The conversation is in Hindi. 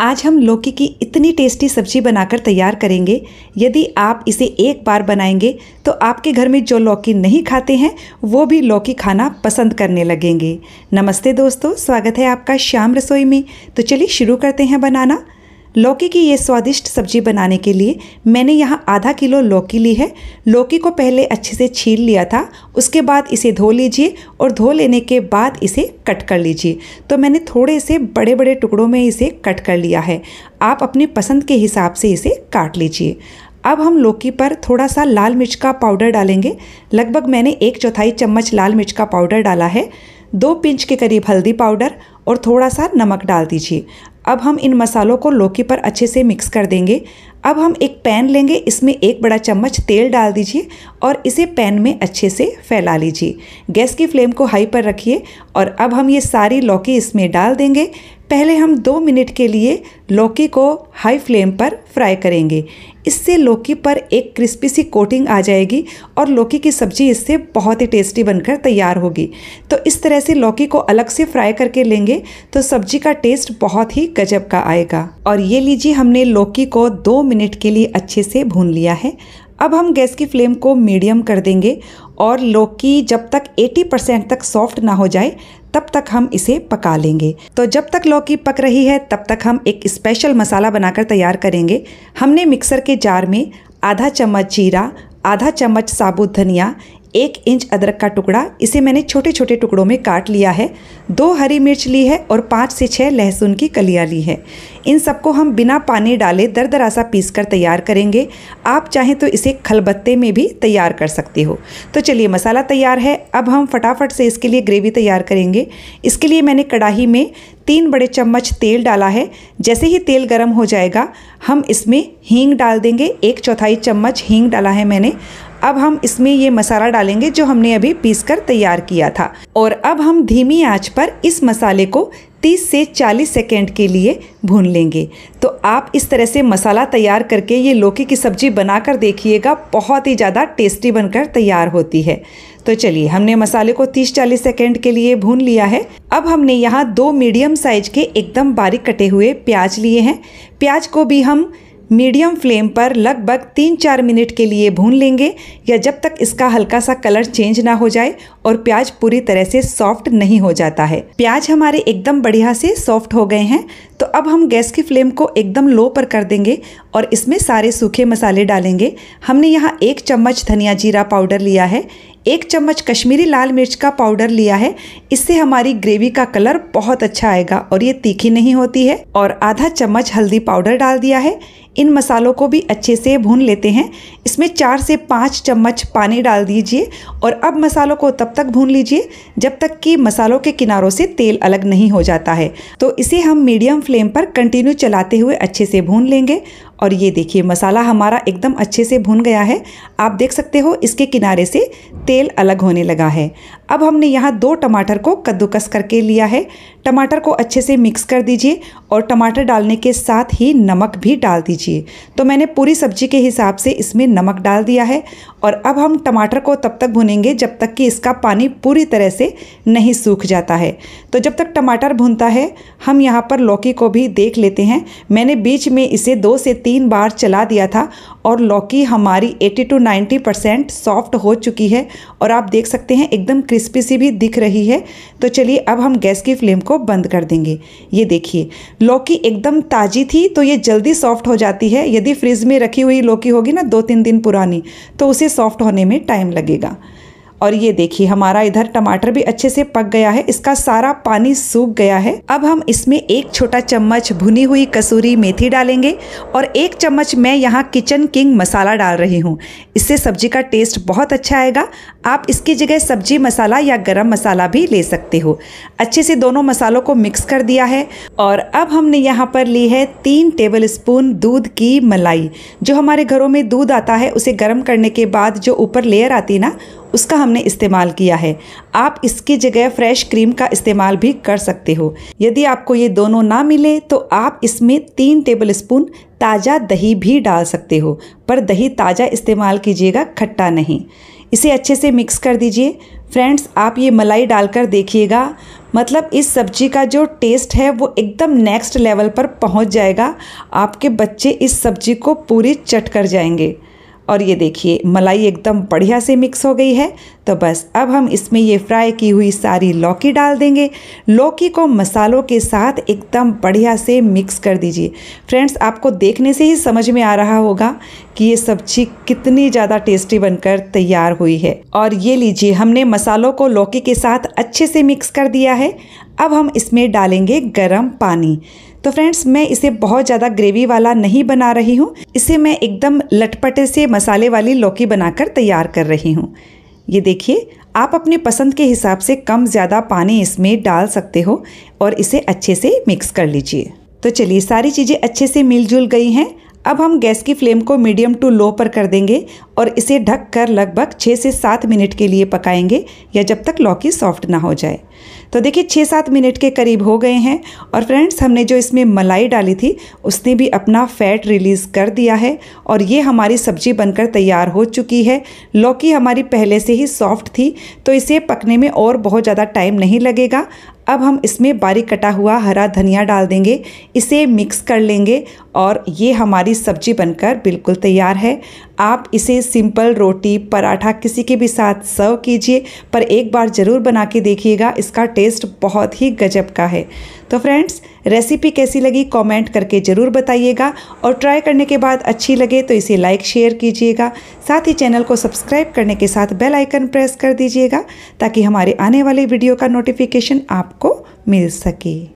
आज हम लौकी की इतनी टेस्टी सब्जी बनाकर तैयार करेंगे यदि आप इसे एक बार बनाएंगे तो आपके घर में जो लौकी नहीं खाते हैं वो भी लौकी खाना पसंद करने लगेंगे नमस्ते दोस्तों स्वागत है आपका श्याम रसोई में तो चलिए शुरू करते हैं बनाना लौकी की ये स्वादिष्ट सब्जी बनाने के लिए मैंने यहाँ आधा किलो लौकी ली है लौकी को पहले अच्छे से छील लिया था उसके बाद इसे धो लीजिए और धो लेने के बाद इसे कट कर लीजिए तो मैंने थोड़े से बड़े बड़े टुकड़ों में इसे कट कर लिया है आप अपनी पसंद के हिसाब से इसे काट लीजिए अब हम लौकी पर थोड़ा सा लाल मिर्च का पाउडर डालेंगे लगभग मैंने एक चौथाई चम्मच लाल मिर्च का पाउडर डाला है दो पिंच के करीब हल्दी पाउडर और थोड़ा सा नमक डाल दीजिए अब हम इन मसालों को लौकी पर अच्छे से मिक्स कर देंगे अब हम एक पैन लेंगे इसमें एक बड़ा चम्मच तेल डाल दीजिए और इसे पैन में अच्छे से फैला लीजिए गैस की फ्लेम को हाई पर रखिए और अब हम ये सारी लौकी इसमें डाल देंगे पहले हम दो मिनट के लिए लौकी को हाई फ्लेम पर फ्राई करेंगे इससे लौकी पर एक क्रिस्पी सी कोटिंग आ जाएगी और लौकी की सब्जी इससे बहुत ही टेस्टी बनकर तैयार होगी तो इस तरह से लौकी को अलग से फ्राई करके लेंगे तो सब्जी का टेस्ट बहुत ही गजब का आएगा और ये लीजिए हमने लौकी को दो मिनट के लिए अच्छे से भून लिया है अब हम गैस की फ्लेम को मीडियम कर देंगे और लौकी जब तक 80 परसेंट तक सॉफ्ट ना हो जाए तब तक हम इसे पका लेंगे तो जब तक लौकी पक रही है तब तक हम एक स्पेशल मसाला बनाकर तैयार करेंगे हमने मिक्सर के जार में आधा चम्मच जीरा आधा चम्मच साबुत धनिया एक इंच अदरक का टुकड़ा इसे मैंने छोटे छोटे टुकड़ों में काट लिया है दो हरी मिर्च ली है और पाँच से छः लहसुन की कलियाँ ली है इन सबको हम बिना पानी डाले दर दरासा पीस कर तैयार करेंगे आप चाहें तो इसे खलबत्ते में भी तैयार कर सकते हो तो चलिए मसाला तैयार है अब हम फटाफट से इसके लिए ग्रेवी तैयार करेंगे इसके लिए मैंने कढ़ाही में तीन बड़े चम्मच तेल डाला है जैसे ही तेल गर्म हो जाएगा हम इसमें हींग डाल देंगे एक चौथाई चम्मच हींग डाला है मैंने अब हम इसमें ये मसाला डालेंगे जो हमने अभी पीस कर तैयार किया था और अब हम धीमी आंच पर इस मसाले को 30 से 40 सेकेंड के लिए भून लेंगे तो आप इस तरह से मसाला तैयार करके ये लौकी की सब्ज़ी बनाकर देखिएगा बहुत ही ज़्यादा टेस्टी बनकर तैयार होती है तो चलिए हमने मसाले को 30-40 सेकेंड के लिए भून लिया है अब हमने यहाँ दो मीडियम साइज के एकदम बारीक कटे हुए प्याज लिए हैं प्याज को भी हम मीडियम फ्लेम पर लगभग तीन चार मिनट के लिए भून लेंगे या जब तक इसका हल्का सा कलर चेंज ना हो जाए और प्याज पूरी तरह से सॉफ्ट नहीं हो जाता है प्याज हमारे एकदम बढ़िया से सॉफ्ट हो गए हैं तो अब हम गैस की फ्लेम को एकदम लो पर कर देंगे और इसमें सारे सूखे मसाले डालेंगे हमने यहाँ एक चम्मच धनिया जीरा पाउडर लिया है एक चम्मच कश्मीरी लाल मिर्च का पाउडर लिया है इससे हमारी ग्रेवी का कलर बहुत अच्छा आएगा और ये तीखी नहीं होती है और आधा चम्मच हल्दी पाउडर डाल दिया है इन मसालों को भी अच्छे से भून लेते हैं इसमें चार से पाँच चम्मच पानी डाल दीजिए और अब मसालों को तब तक भून लीजिए जब तक कि मसालों के किनारों से तेल अलग नहीं हो जाता है तो इसे हम मीडियम फ्लेम पर कंटिन्यू चलाते हुए अच्छे से भून लेंगे और ये देखिए मसाला हमारा एकदम अच्छे से भून गया है आप देख सकते हो इसके किनारे से तेल अलग होने लगा है अब हमने यहाँ दो टमाटर को कद्दूकस करके लिया है टमाटर को अच्छे से मिक्स कर दीजिए और टमाटर डालने के साथ ही नमक भी डाल दीजिए लीजिए तो मैंने पूरी सब्जी के हिसाब से इसमें नमक डाल दिया है और अब हम टमाटर को तब तक भुनेंगे जब तक कि इसका पानी पूरी तरह से नहीं सूख जाता है तो जब तक टमाटर भुनता है हम यहाँ पर लौकी को भी देख लेते हैं मैंने बीच में इसे दो से तीन बार चला दिया था और लौकी हमारी 80 टू 90 परसेंट सॉफ्ट हो चुकी है और आप देख सकते हैं एकदम क्रिस्पी सी भी दिख रही है तो चलिए अब हम गैस की फ्लेम को बंद कर देंगे ये देखिए लौकी एकदम ताज़ी थी तो ये जल्दी सॉफ्ट हो जाती जाती है यदि फ्रिज में रखी हुई लौकी होगी ना दो तीन दिन पुरानी तो उसे सॉफ्ट होने में टाइम लगेगा और ये देखिए हमारा इधर टमाटर भी अच्छे से पक गया है इसका सारा पानी सूख गया है अब हम इसमें एक छोटा चम्मच भुनी हुई कसूरी मेथी डालेंगे और एक चम्मच मैं यहाँ किचन किंग मसाला डाल रही हूँ इससे सब्जी का टेस्ट बहुत अच्छा आएगा आप इसकी जगह सब्जी मसाला या गरम मसाला भी ले सकते हो अच्छे से दोनों मसालों को मिक्स कर दिया है और अब हमने यहाँ पर ली है तीन टेबल स्पून दूध की मलाई जो हमारे घरों में दूध आता है उसे गर्म करने के बाद जो ऊपर लेयर आती है ना उसका हमने इस्तेमाल किया है आप इसकी जगह फ्रेश क्रीम का इस्तेमाल भी कर सकते हो यदि आपको ये दोनों ना मिले तो आप इसमें तीन टेबल स्पून ताज़ा दही भी डाल सकते हो पर दही ताज़ा इस्तेमाल कीजिएगा खट्टा नहीं इसे अच्छे से मिक्स कर दीजिए फ्रेंड्स आप ये मलाई डालकर देखिएगा मतलब इस सब्जी का जो टेस्ट है वो एकदम नेक्स्ट लेवल पर पहुंच जाएगा आपके बच्चे इस सब्जी को पूरी चट कर जाएंगे और ये देखिए मलाई एकदम बढ़िया से मिक्स हो गई है तो बस अब हम इसमें ये फ्राई की हुई सारी लौकी डाल देंगे लौकी को मसालों के साथ एकदम बढ़िया से मिक्स कर दीजिए फ्रेंड्स आपको देखने से ही समझ में आ रहा होगा कि ये सब्जी कितनी ज़्यादा टेस्टी बनकर तैयार हुई है और ये लीजिए हमने मसालों को लौकी के साथ अच्छे से मिक्स कर दिया है अब हम इसमें डालेंगे गर्म पानी तो फ्रेंड्स मैं इसे बहुत ज़्यादा ग्रेवी वाला नहीं बना रही हूँ इसे मैं एकदम लटपटे से मसाले वाली लौकी बनाकर तैयार कर रही हूँ ये देखिए आप अपने पसंद के हिसाब से कम ज़्यादा पानी इसमें डाल सकते हो और इसे अच्छे से मिक्स कर लीजिए तो चलिए सारी चीज़ें अच्छे से मिलजुल गई हैं अब हम गैस की फ्लेम को मीडियम टू लो पर कर देंगे और इसे ढक कर लगभग छः से सात मिनट के लिए पकाएंगे या जब तक लौकी सॉफ्ट ना हो जाए तो देखिए छः सात मिनट के करीब हो गए हैं और फ्रेंड्स हमने जो इसमें मलाई डाली थी उसने भी अपना फैट रिलीज़ कर दिया है और ये हमारी सब्जी बनकर तैयार हो चुकी है लौकी हमारी पहले से ही सॉफ्ट थी तो इसे पकने में और बहुत ज़्यादा टाइम नहीं लगेगा अब हम इसमें बारीक कटा हुआ हरा धनिया डाल देंगे इसे मिक्स कर लेंगे और ये हमारी सब्जी बनकर बिल्कुल तैयार है आप इसे सिंपल रोटी पराठा किसी के भी साथ सर्व कीजिए पर एक बार ज़रूर बना के देखिएगा इस इसका टेस्ट बहुत ही गजब का है तो फ्रेंड्स रेसिपी कैसी लगी कमेंट करके ज़रूर बताइएगा और ट्राई करने के बाद अच्छी लगे तो इसे लाइक शेयर कीजिएगा साथ ही चैनल को सब्सक्राइब करने के साथ बेल आइकन प्रेस कर दीजिएगा ताकि हमारे आने वाले वीडियो का नोटिफिकेशन आपको मिल सके